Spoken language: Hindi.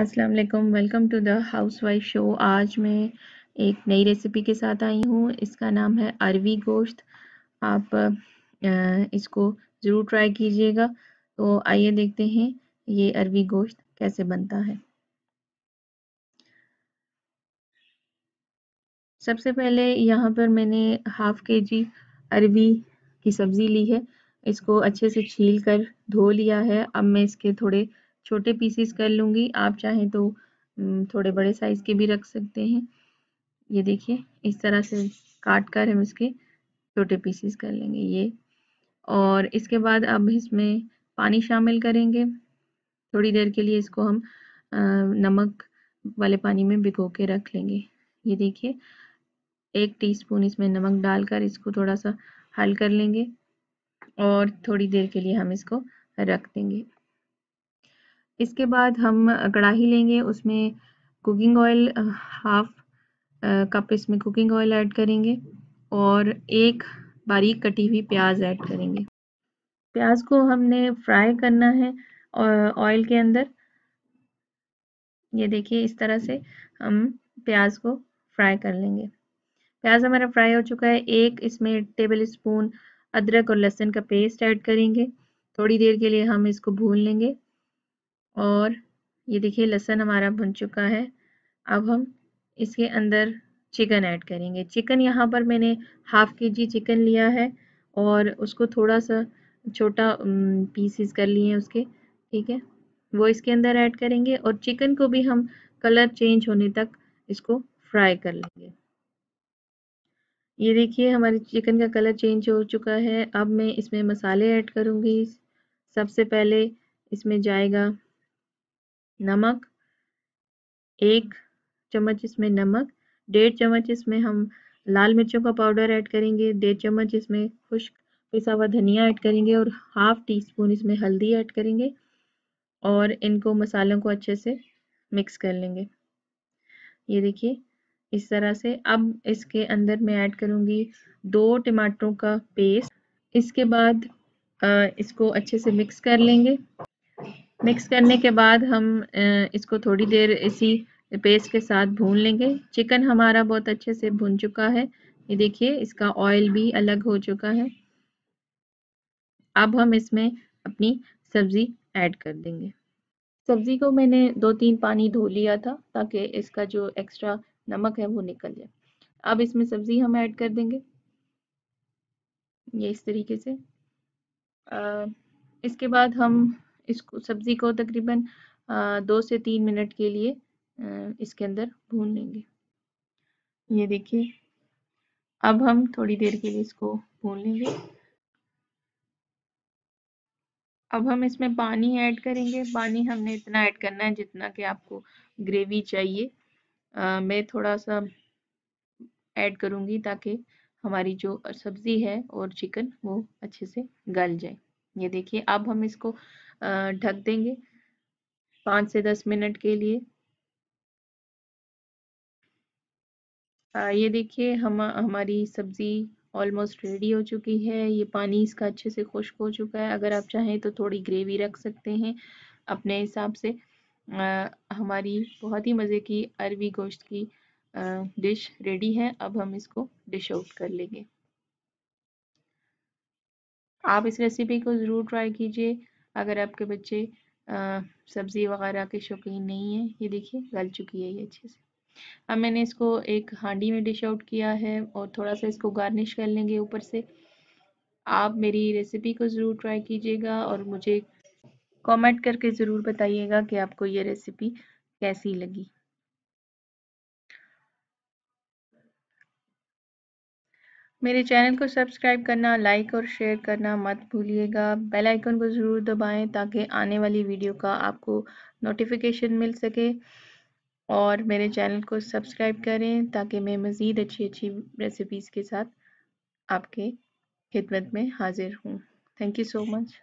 Aslam welcome to the house wife show आज मैं एक नई रेसिपी के साथ आई हूँ इसका नाम है अरवी गोश्त आप इसको ज़रूर ट्राई कीजिएगा तो आइए देखते हैं ये अरवी गोश्त कैसे बनता है सबसे पहले यहाँ पर मैंने हाफ के जी अरवी की सब्ज़ी ली है इसको अच्छे से छील कर धो लिया है अब मैं इसके थोड़े छोटे पीसेस कर लूँगी आप चाहें तो थोड़े बड़े साइज़ के भी रख सकते हैं ये देखिए इस तरह से काट कर हम इसके छोटे पीसेस कर लेंगे ये और इसके बाद अब इसमें पानी शामिल करेंगे थोड़ी देर के लिए इसको हम नमक वाले पानी में भिगो के रख लेंगे ये देखिए एक टीस्पून इसमें नमक डालकर इसको थोड़ा सा हल कर लेंगे और थोड़ी देर के लिए हम इसको रख देंगे इसके बाद हम कढ़ाही लेंगे उसमें कुकिंग ऑयल हाफ कप इसमें कुकिंग ऑयल ऐड करेंगे और एक बारीक कटी हुई प्याज ऐड करेंगे प्याज को हमने फ्राई करना है ऑयल के अंदर ये देखिए इस तरह से हम प्याज को फ्राई कर लेंगे प्याज हमारा फ्राई हो चुका है एक इसमें टेबल स्पून अदरक और लहसुन का पेस्ट ऐड करेंगे थोड़ी देर के लिए हम इसको भून लेंगे और ये देखिए लहसन हमारा भुन चुका है अब हम इसके अंदर चिकन ऐड करेंगे चिकन यहाँ पर मैंने हाफ़ के जी चिकन लिया है और उसको थोड़ा सा छोटा पीसीस कर लिए हैं उसके ठीक है वो इसके अंदर ऐड करेंगे और चिकन को भी हम कलर चेंज होने तक इसको फ्राई कर लेंगे ये देखिए हमारे चिकन का कलर चेंज हो चुका है अब मैं इसमें मसाले ऐड करूँगी सबसे पहले इसमें जाएगा नमक एक चम्मच इसमें नमक डेढ़ चम्मच इसमें हम लाल मिर्चों का पाउडर ऐड करेंगे डेढ़ चम्मच इसमें खुश्क पिसा हुआ धनिया ऐड करेंगे और हाफ टी स्पून इसमें हल्दी ऐड करेंगे और इनको मसालों को अच्छे से मिक्स कर लेंगे ये देखिए इस तरह से अब इसके अंदर मैं ऐड करूँगी दो टमाटरों का पेस्ट इसके बाद इसको अच्छे से मिक्स कर लेंगे मिक्स करने के बाद हम इसको थोड़ी देर इसी पेस्ट के साथ भून लेंगे चिकन हमारा बहुत अच्छे से भून चुका है ये देखिए इसका ऑयल भी अलग हो चुका है अब हम इसमें अपनी सब्ज़ी ऐड कर देंगे सब्ज़ी को मैंने दो तीन पानी धो लिया था ताकि इसका जो एक्स्ट्रा नमक है वो निकल जाए अब इसमें सब्ज़ी हम ऐड कर देंगे ये इस तरीके से आ, इसके बाद हम इसको सब्ज़ी को तकरीबन दो से तीन मिनट के लिए इसके अंदर भून लेंगे ये देखिए अब हम थोड़ी देर के लिए इसको भून लेंगे अब हम इसमें पानी ऐड करेंगे पानी हमने इतना ऐड करना है जितना कि आपको ग्रेवी चाहिए आ, मैं थोड़ा सा ऐड करूँगी ताकि हमारी जो सब्ज़ी है और चिकन वो अच्छे से गल जाए ये देखिए अब हम इसको ढक देंगे पाँच से दस मिनट के लिए ये देखिए हम हमारी सब्ज़ी ऑलमोस्ट रेडी हो चुकी है ये पानी इसका अच्छे से खुश्क हो चुका है अगर आप चाहें तो थोड़ी ग्रेवी रख सकते हैं अपने हिसाब से आ, हमारी बहुत ही मज़े की अरवी गोश्त की आ, डिश रेडी है अब हम इसको डिश आउट कर लेंगे आप इस रेसिपी को ज़रूर ट्राई कीजिए अगर आपके बच्चे सब्ज़ी वगैरह के शौकीन नहीं है ये देखिए गल चुकी है ये अच्छे से अब मैंने इसको एक हांडी में डिश आउट किया है और थोड़ा सा इसको गार्निश कर लेंगे ऊपर से आप मेरी रेसिपी को ज़रूर ट्राई कीजिएगा और मुझे कमेंट करके ज़रूर बताइएगा कि आपको ये रेसिपी कैसी लगी मेरे चैनल को सब्सक्राइब करना लाइक और शेयर करना मत भूलिएगा बेल आइकन को ज़रूर दबाएं ताकि आने वाली वीडियो का आपको नोटिफिकेशन मिल सके और मेरे चैनल को सब्सक्राइब करें ताकि मैं मज़ीद अच्छी अच्छी रेसिपीज़ के साथ आपके खिदमत में हाज़िर हूँ थैंक यू सो मच